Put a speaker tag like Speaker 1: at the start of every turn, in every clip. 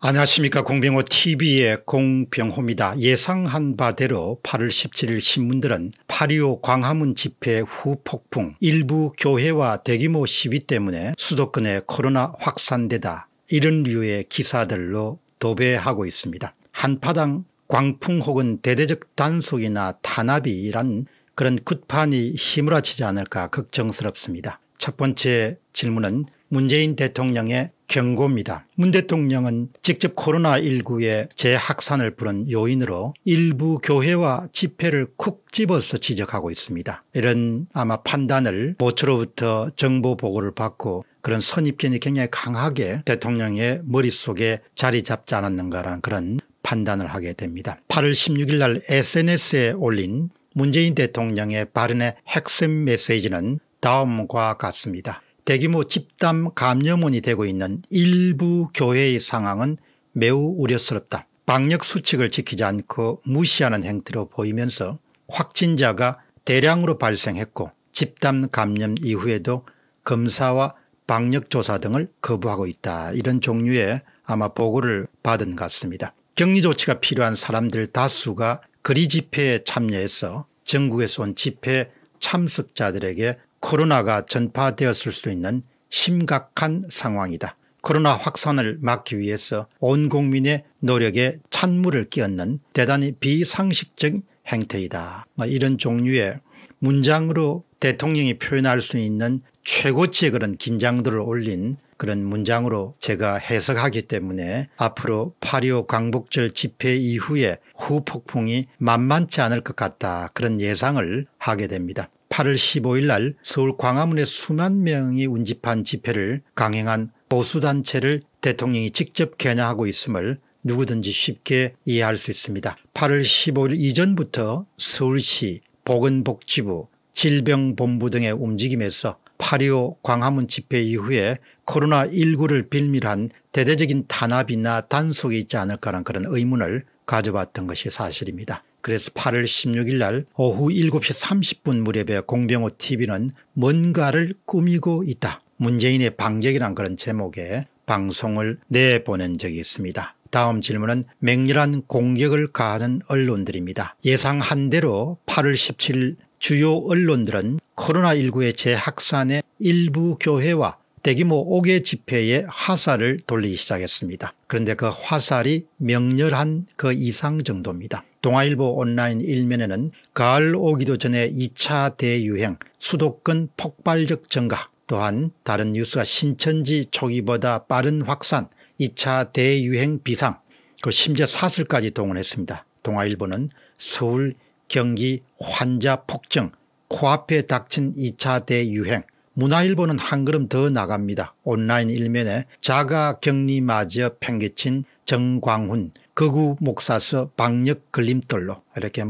Speaker 1: 안녕하십니까 공병호 tv의 공병호입니다. 예상한 바대로 8월 17일 신문들은 8.25 광화문 집회 후 폭풍 일부 교회와 대규모 시위 때문에 수도권의 코로나 확산되다 이런 류의 기사들로 도배하고 있습니다. 한파당 광풍 혹은 대대적 단속이나 탄압이란 그런 끝판이 휘몰아치지 않을까 걱정스럽습니다. 첫 번째 질문은 문재인 대통령의 경고입니다. 문 대통령은 직접 코로나19의 재확산을 부른 요인으로 일부 교회와 집회를 쿡 집어서 지적하고 있습니다. 이런 아마 판단을 모처로부터 정보 보고를 받고 그런 선입견이 굉장히 강하게 대통령의 머릿속에 자리 잡지 않았는가라는 그런 판단을 하게 됩니다. 8월 16일 날 sns에 올린 문재인 대통령의 발언의 핵심 메시지는 다음과 같습니다. 대규모 집단 감염원이 되고 있는 일부 교회의 상황은 매우 우려스럽다. 방역 수칙을 지키지 않고 무시하는 행태로 보이면서 확진자가 대량으로 발생했고 집단 감염 이후에도 검사와 방역조사 등을 거부하고 있다. 이런 종류의 아마 보고를 받은 것 같습니다. 격리 조치가 필요한 사람들 다수가 그리 집회에 참여해서 전국에서 온 집회 참석자들에게 코로나가 전파되었을 수 있는 심각한 상황이다. 코로나 확산을 막기 위해서 온 국민의 노력에 찬물을 끼얹는 대단히 비상식적 행태이다. 뭐 이런 종류의 문장으로 대통령이 표현할 수 있는 최고치의 그런 긴장도를 올린 그런 문장으로 제가 해석하기 때문에 앞으로 8.25 광복절 집회 이후에 후폭풍이 만만치 않을 것 같다 그런 예상을 하게 됩니다. 8월 15일 날 서울 광화문에 수만 명이 운집한 집회를 강행한 보수단체를 대통령이 직접 겨냥하고 있음을 누구든지 쉽게 이해할 수 있습니다. 8월 15일 이전부터 서울시 보건복지부 질병본부 등의 움직임에서 8.25 광화문 집회 이후에 코로나19를 빌미한 로 대대적인 탄압이나 단속이 있지 않을까라는 그런 의문을 가져봤던 것이 사실입니다. 그래서 8월 16일 날 오후 7시 30분 무렵에 공병호 tv는 뭔가를 꾸미고 있다. 문재인의 방격이란 그런 제목의 방송을 내보낸 적이 있습니다. 다음 질문은 맹렬한 공격을 가하는 언론들입니다. 예상한 대로 8월 17일 주요 언론들은 코로나19의 재확산에 일부 교회와 대규모 옥외 집회에 화살을 돌리기 시작했습니다. 그런데 그 화살이 명렬한 그 이상 정도입니다. 동아일보 온라인 일면에는 가을 오기도 전에 2차 대유행 수도권 폭발적 증가 또한 다른 뉴스가 신천지 초기보다 빠른 확산 2차 대유행 비상 그 심지어 사슬까지 동원했습니다. 동아일보는 서울 경기 환자 폭증 코앞에 닥친 2차 대유행 문화일보는 한 걸음 더 나갑니다. 온라인 일면에 자가 격리마저 팽개친 정광훈 거구 목사서 방역 걸림돌로 이렇게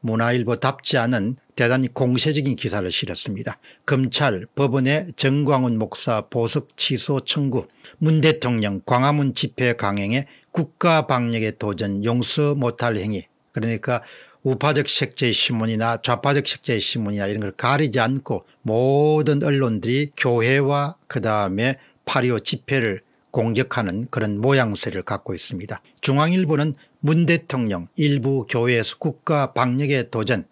Speaker 1: 문화일보 답지 않은 대단히 공세적인 기사를 실었습니다. 검찰 법원의 정광훈 목사 보석 취소 청구 문 대통령 광화문 집회 강행에 국가 방역에 도전 용서 못할 행위 그러니까 우파적 색채의 신문이나 좌파적 색채의 신문이나 이런 걸 가리지 않고 모든 언론들이 교회와 그다음에 파리오 집회를 공격하는 그런 모양새를 갖고 있습니다. 중앙일보는 문 대통령 일부 교회에서 국가 방역에 도전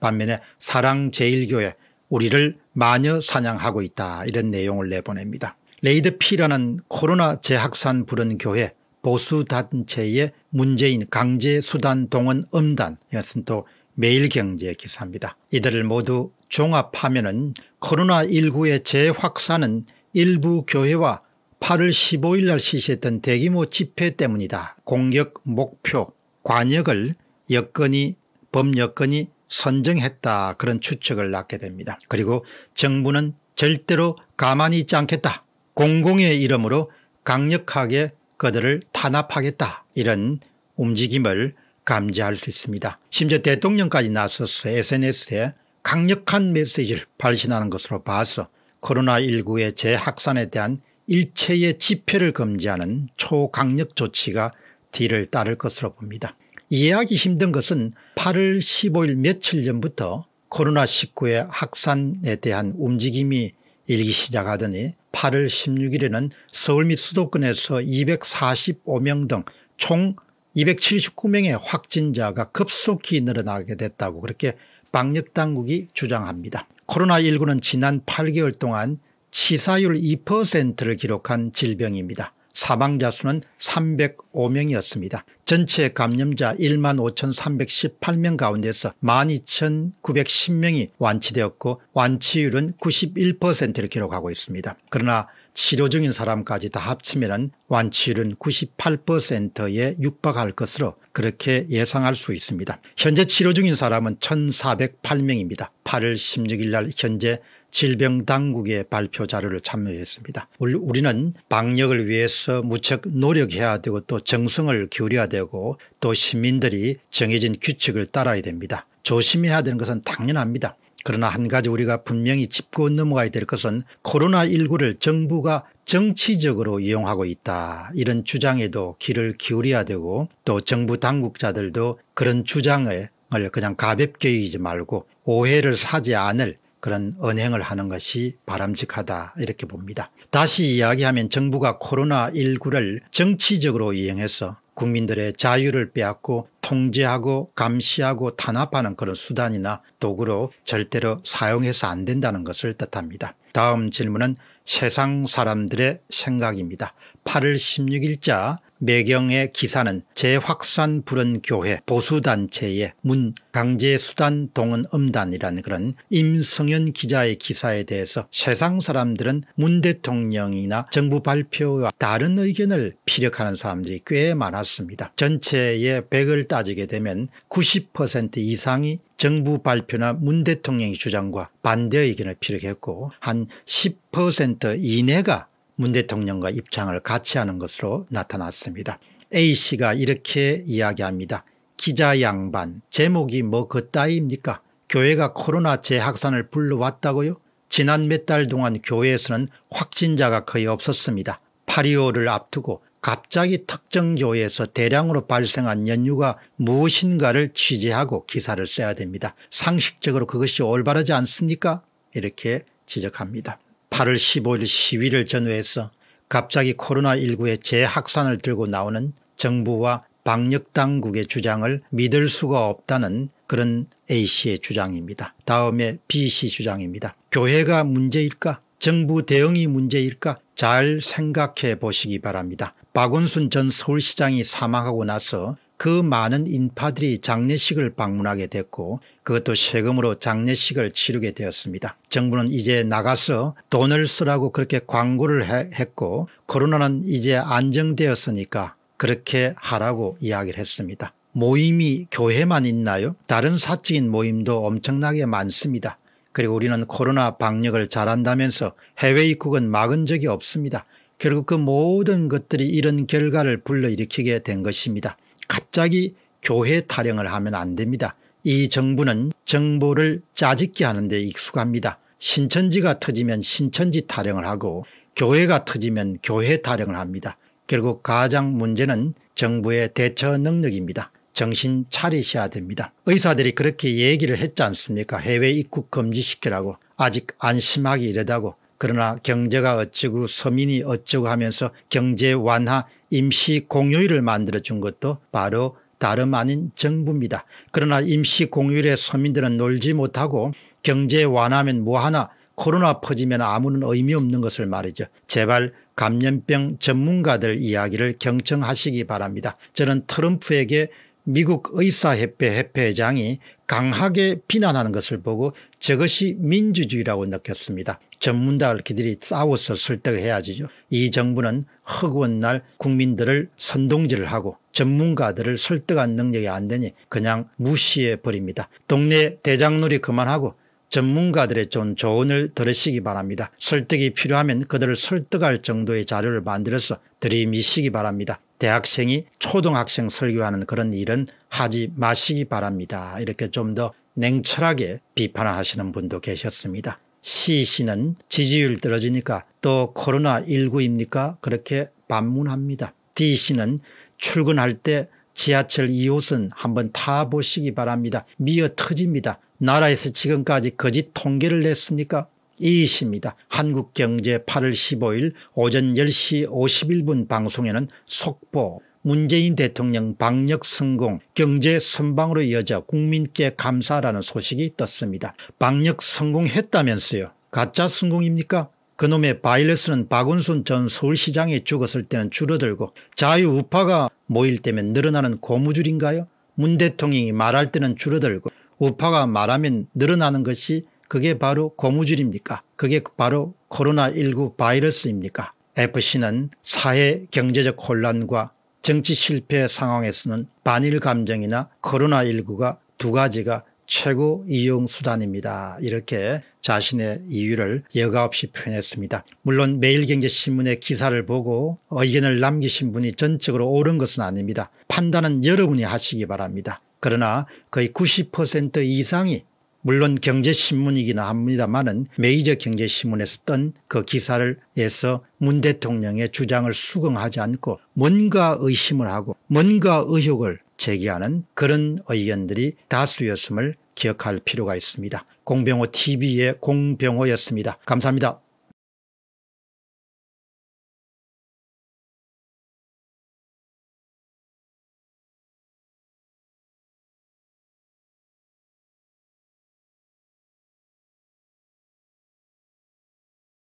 Speaker 1: 반면에 사랑제일교회 우리를 마녀 사냥하고 있다 이런 내용을 내보냅니다. 레이드 P라는 코로나 재확산 불은 교회 보수단체의 문재인 강제수단 동원 음단 이것은 또 매일경제 기사입니다. 이들을 모두 종합하면 코로나19의 재확산은 일부 교회와 8월 15일 날 실시했던 대규모 집회 때문이다. 공격 목표 관역을 여건이 법여건이 선정했다 그런 추측을 낳게 됩니다. 그리고 정부는 절대로 가만히 있지 않겠다. 공공의 이름으로 강력하게 그들을 탄압하겠다 이런 움직임을 감지할 수 있습니다. 심지어 대통령까지 나서서 SNS에 강력한 메시지를 발신하는 것으로 봐서 코로나19의 재확산에 대한 일체의 지폐를 금지하는 초강력 조치가 뒤를 따를 것으로 봅니다. 이해하기 힘든 것은 8월 15일 며칠 전부터 코로나19의 확산에 대한 움직임이 일기 시작하더니 8월 16일에는 서울 및 수도권에서 245명 등 총 279명의 확진자가 급속히 늘어나게 됐다고 그렇게 방역당국이 주장합니다. 코로나19는 지난 8개월 동안 치사율 2%를 기록한 질병입니다. 사망자 수는 305명이었습니다. 전체 감염자 1만 5,318명 가운데서 12,910명이 완치되었고 완치율은 91%를 기록하고 있습니다. 그러나 치료 중인 사람까지 다 합치면 완치율은 98%에 육박할 것으로 그렇게 예상할 수 있습니다. 현재 치료 중인 사람은 1,408명입니다. 8월 16일 날 현재 질병당국의 발표 자료를 참여했습니다. 우리는 방역을 위해서 무척 노력해야 되고 또 정성을 기울여야 되고 또 시민들이 정해진 규칙을 따라야 됩니다. 조심해야 되는 것은 당연합니다. 그러나 한 가지 우리가 분명히 짚고 넘어가야 될 것은 코로나19를 정부가 정치적으로 이용하고 있다. 이런 주장에도 귀를 기울여야 되고 또 정부 당국자들도 그런 주장을 그냥 가볍게 여기지 말고 오해를 사지 않을 그런 언행을 하는 것이 바람직하다 이렇게 봅니다. 다시 이야기하면 정부가 코로나19를 정치적으로 이행해서 국민들의 자유를 빼앗고 통제하고 감시하고 탄압하는 그런 수단이나 도구로 절대로 사용해서 안 된다는 것을 뜻합니다. 다음 질문은 세상 사람들의 생각입니다. 8월 16일자 매경의 기사는 재확산 불은 교회 보수단체의 문 강제수단 동은 음단이라는 그런 임성현 기자의 기사에 대해서 세상 사람들은 문 대통령이나 정부 발표와 다른 의견을 피력하는 사람들이 꽤 많았습니다. 전체의 100을 따지게 되면 90% 이상이 정부 발표나 문 대통령의 주장과 반대 의견을 피력했고 한 10% 이내가 문 대통령과 입장을 같이 하는 것으로 나타났습니다. A씨가 이렇게 이야기합니다. 기자 양반 제목이 뭐 그따위입니까? 교회가 코로나 재확산을 불러왔다고요? 지난 몇 달 동안 교회에서는 확진자가 거의 없었습니다. 파리오를 앞두고 갑자기 특정 교회에서 대량으로 발생한 연유가 무엇인가를 취재하고 기사를 써야 됩니다. 상식적으로 그것이 올바르지 않습니까? 이렇게 지적합니다. 8월 15일 시위를 전후해서 갑자기 코로나19의 재확산을 들고 나오는 정부와 방역당국의 주장을 믿을 수가 없다는 그런 A씨의 주장입니다. 다음에 B씨 주장입니다. 교회가 문제일까 정부 대응이 문제일까 잘 생각해 보시기 바랍니다. 박원순 전 서울시장이 사망하고 나서 그 많은 인파들이 장례식을 방문하게 됐고 그것도 세금으로 장례식을 치르게 되었습니다. 정부는 이제 나가서 돈을 쓰라고 그렇게 광고를 했고 코로나는 이제 안정되었으니까 그렇게 하라고 이야기를 했습니다. 모임이 교회만 있나요? 다른 사적인 모임도 엄청나게 많습니다. 그리고 우리는 코로나 방역을 잘한다면서 해외 입국은 막은 적이 없습니다. 결국 그 모든 것들이 이런 결과를 불러일으키게 된 것입니다. 갑자기 교회 타령을 하면 안 됩니다. 이 정부는 정보를 짜집기 하는 데 익숙합니다. 신천지가 터지면 신천지 타령을 하고 교회가 터지면 교회 타령을 합니다. 결국 가장 문제는 정부의 대처 능력입니다. 정신 차리셔야 됩니다. 의사들이 그렇게 얘기를 했지 않습니까 해외 입국 금지시키라고 아직 안심하기 이르다고 그러나 경제가 어쩌고 서민이 어쩌고 하면서 경제 완화 임시 공휴일을 만들어준 것도 바로 다름 아닌 정부입니다. 그러나 임시 공휴일에 서민들은 놀지 못하고 경제 완화면 뭐하나 코로나 퍼지면 아무런 의미 없는 것을 말이죠. 제발 감염병 전문가들 이야기를 경청하시기 바랍니다. 저는 트럼프에게 미국 의사협회 협회장이 강하게 비난하는 것을 보고 저것이 민주주의라고 느꼈습니다. 전문가 이렇게들이 싸워서 설득을 해야지죠. 이 정부는 허구한 날 국민들을 선동질을 하고 전문가들을 설득한 능력이 안 되니 그냥 무시해 버립니다. 동네 대장놀이 그만하고 전문가들의 좀 조언을 들으시기 바랍니다. 설득이 필요하면 그들을 설득할 정도의 자료를 만들어서 들이미시기 바랍니다. 대학생이 초등학생 설교하는 그런 일은 하지 마시기 바랍니다. 이렇게 좀 더 냉철하게 비판 하시는 분도 계셨습니다. 시신는 지지율 떨어지니까 또 코로나19입니까? 그렇게 반문합니다. D씨는 출근할 때 지하철 2호선 한번 타보시기 바랍니다. 미어 터집니다. 나라에서 지금까지 거짓 통계를 냈습니까? 이십니다. 한국경제 8월 15일 오전 10시 51분 방송에는 속보 문재인 대통령 방역 성공 경제 선방으로 이어져 국민께 감사라는 소식이 떴습니다. 방역 성공했다면서요. 가짜 성공입니까? 그놈의 바이러스는 박원순 전 서울시장이 죽었을 때는 줄어들고 자유우파가 모일 때면 늘어나는 고무줄인가요? 문 대통령이 말할 때는 줄어들고 우파가 말하면 늘어나는 것이 그게 바로 고무줄입니까? 그게 바로 코로나19 바이러스입니까? FC는 사회 경제적 혼란과 정치 실패 상황에서는 반일 감정이나 코로나19가 두 가지가 최고 이용 수단입니다. 이렇게 자신의 이유를 여과 없이 표현했습니다. 물론 매일경제신문의 기사를 보고 의견을 남기신 분이 전적으로 옳은 것은 아닙니다. 판단은 여러분이 하시기 바랍니다. 그러나 거의 90% 이상이 물론 경제신문이기는 합니다만은 메이저 경제신문에서 뜬 그 기사를 에서 문 대통령의 주장을 수긍하지 않고 뭔가 의심을 하고 뭔가 의혹을 제기하는 그런 의견들이 다수였음을 기억할 필요가 있습니다. 공병호 tv의 공병호였습니다. 감사합니다.